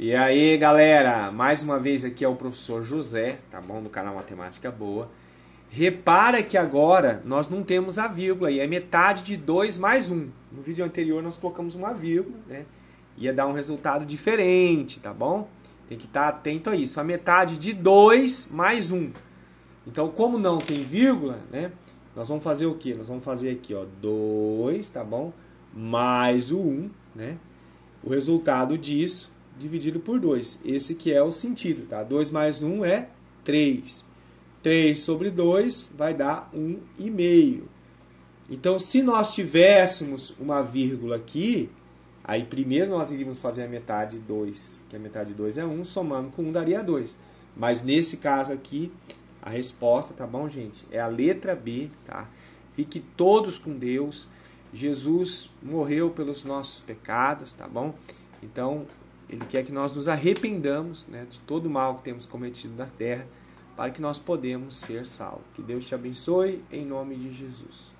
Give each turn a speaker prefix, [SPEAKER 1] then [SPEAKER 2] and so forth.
[SPEAKER 1] E aí, galera, mais uma vez aqui é o professor José, tá bom? Do canal Matemática Boa. Repara que agora nós não temos a vírgula e é metade de 2 mais 1. Um. No vídeo anterior nós colocamos uma vírgula, né? Ia dar um resultado diferente, tá bom? Tem que estar tá atento a isso. A metade de 2 mais 1. Um. Então, como não tem vírgula, né? Nós vamos fazer o quê? Nós vamos fazer aqui, ó, 2, tá bom? Mais o 1, um, né? O resultado disso dividido por 2. Esse que é o sentido, tá? 2 mais 1 um é 3. 3 sobre 2 vai dar 1,5. Um então, se nós tivéssemos uma vírgula aqui, aí primeiro nós iríamos fazer a metade de 2, que a metade de 2 é 1, um, somando com 1 um daria 2. Mas nesse caso aqui, a resposta, tá bom, gente? É a letra B, tá? Fique todos com Deus. Jesus morreu pelos nossos pecados, tá bom? Então, ele quer que nós nos arrependamos né, de todo o mal que temos cometido na terra, para que nós podemos ser salvos. Que Deus te abençoe, em nome de Jesus.